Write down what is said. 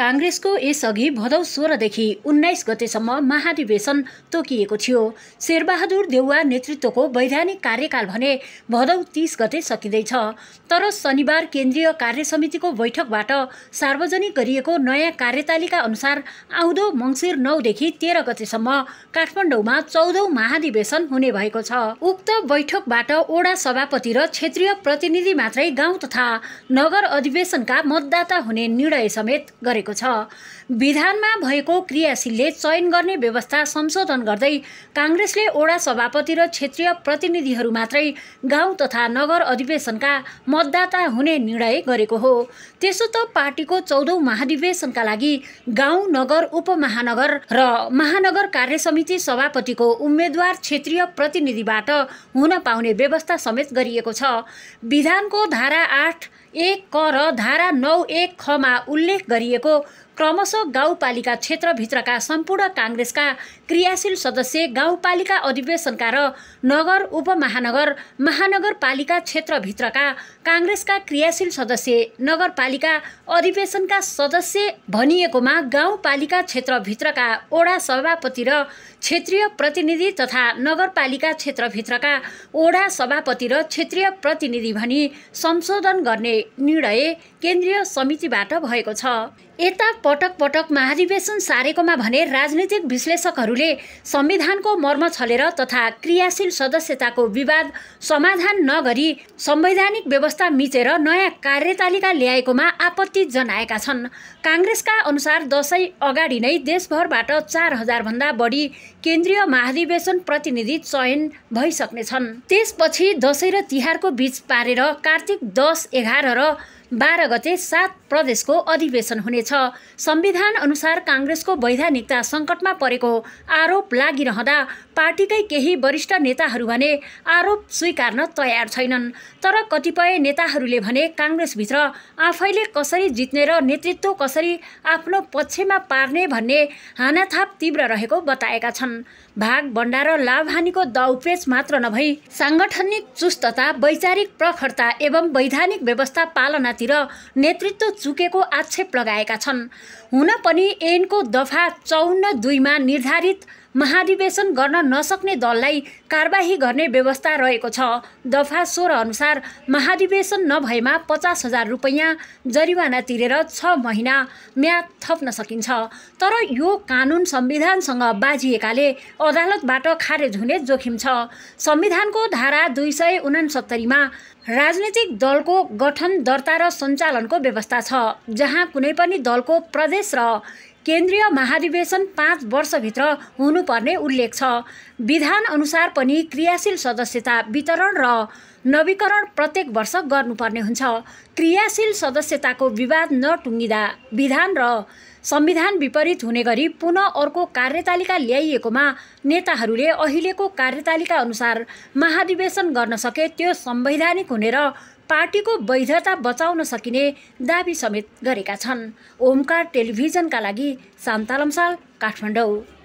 काङ्ग्रेसको यसअघि भदौ सोह्रदेखि उन्नाइस गतेसम्म महाधिवेशन तोकिएको थियो शेरबहादुर देउवा नेतृत्वको वैधानिक कार्यकाल भने भदौ तिस गते सकिँदैछ तर शनिबार केन्द्रीय कार्य समितिको बैठकबाट सार्वजनिक गरिएको नयाँ कार्यतालिका अनुसार आउँदो मङ्सिर नौदेखि तेह्र गतेसम्म काठमाडौँमा चौधौँ महाधिवेशन हुने भएको छ उक्त बैठकबाट ओडा सभापति र क्षेत्रीय प्रतिनिधि मात्रै गाउँ तथा नगर अधिवेशनका मतदाता हुने निर्णय समेत गरेको भएको छ विधानमा भएको क्रियाशीलले चयन गर्ने व्यवस्था संशोधन गर्दै काङ्ग्रेसले ओडा सभापति र क्षेत्रीय प्रतिनिधिहरू मात्रै गाउँ तथा नगर अधिवेशनका मतदाता हुने निर्णय गरेको हो त्यसो त पार्टीको चौधौँ महाधिवेशनका लागि गाउँ नगर उपमहानगर र महानगर कार्य समिति सभापतिको उम्मेद्वार क्षेत्रीय प्रतिनिधिबाट हुन पाउने व्यवस्था समेत गरिएको छ विधानको धारा आठ एक क र धारा नौ एक खमा उल्लेख गरिएको क्रमशः गाउँपालिका क्षेत्रभित्रका सम्पूर्ण काङ्ग्रेसका क्रियाशील सदस्य गाउँपालिका अधिवेशनका र नगर उपमहानगर महानगरपालिका क्षेत्रभित्रका काङ्ग्रेसका क्रियाशील सदस्य नगरपालिका अधिवेशनका सदस्य भनिएकोमा गाउँपालिका क्षेत्रभित्रका ओडा सभापति र क्षेत्रीय प्रतिनिधि तथा नगरपालिका क्षेत्रभित्रका ओडा सभापति र क्षेत्रीय प्रतिनिधि भनी संशोधन गर्ने निर्णय केन्द्रीय समितिबाट भएको छ यता पटक पटक महाधिवेशन सारेकोमा भने राजनीतिक विश्लेषकहरूले संविधानको मर्म छलेर तथा क्रियाशील सदस्यताको विवाद समाधान नगरी संवैधानिक व्यवस्था मिचेर नयाँ कार्यतालिका ल्याएकोमा आपत्ति जनाएका छन् काङ्ग्रेसका अनुसार दसैँ अगाडि नै देशभरबाट चार हजारभन्दा बढी केन्द्रीय महाधिवेशन प्रतिनिधि चयन भइसक्नेछन् त्यसपछि दसैँ र तिहारको बीच पारेर कार्तिक दस एघार र बाह्र गते सात प्रदेशको अधिवेशन हुनेछ संविधान अनुसार काङ्ग्रेसको वैधानिकता सङ्कटमा परेको आरोप लागिरहँदा पार्टीकै केही वरिष्ठ नेताहरू भने आरोप स्वीकार्न तयार छैनन् तर कतिपय नेताहरूले भने काङ्ग्रेसभित्र आफैले कसरी जित्ने र नेतृत्व कसरी आफ्नो पक्षमा पार्ने भन्ने हानाथाप तीव्र रहेको बताएका छन् भाग भण्डार र लाभहानीको दाउपेच मात्र नभई साङ्गठनिक चुस्तता वैचारिक प्रखरता एवं वैधानिक व्यवस्था पालना सरकारतिर नेतृत्व चुकेको आक्षेप लगाएका छन् हुन पनि एनको दफा चौन्न दुईमा निर्धारित महाधिवेशन गर्न नसक्ने दललाई कारवाही गर्ने व्यवस्था रहेको छ दफा सोह्र अनुसार महाधिवेशन नभएमा पचास हजार रुपैयाँ जरिवाना तिरेर छ महिना म्याद थप्न सकिन्छ तर यो कानुन संविधानसँग बाजिएकाले अदालतबाट खारेज हुने जोखिम छ संविधानको धारा दुई सय उनासत्तरीमा राजनैतिक दलको गठन दर्ता र सञ्चालनको व्यवस्था छ जहाँ कुनै पनि दलको प्रदेश र केन्द्रीय महाधिवेशन पाँच वर्षभित्र हुनुपर्ने उल्लेख छ विधान अनुसार पनि क्रियाशील सदस्यता वितरण र नवीकरण प्रत्येक वर्ष गर्नुपर्ने हुन्छ क्रियाशील सदस्यताको विवाद नटुङ्गिँदा विधान र संविधान विपरीत हुने गरी पुनः अर्को कार्यतालिका ल्याइएकोमा नेताहरूले अहिलेको कार्यतालिका अनुसार महाधिवेशन गर्न सके त्यो संवैधानिक हुने र पार्टीको वैधता बचाउन सकिने दावी समेत गरेका छन् ओमकार टेलिभिजनका लागि शान्ता लम्साल काठमाडौँ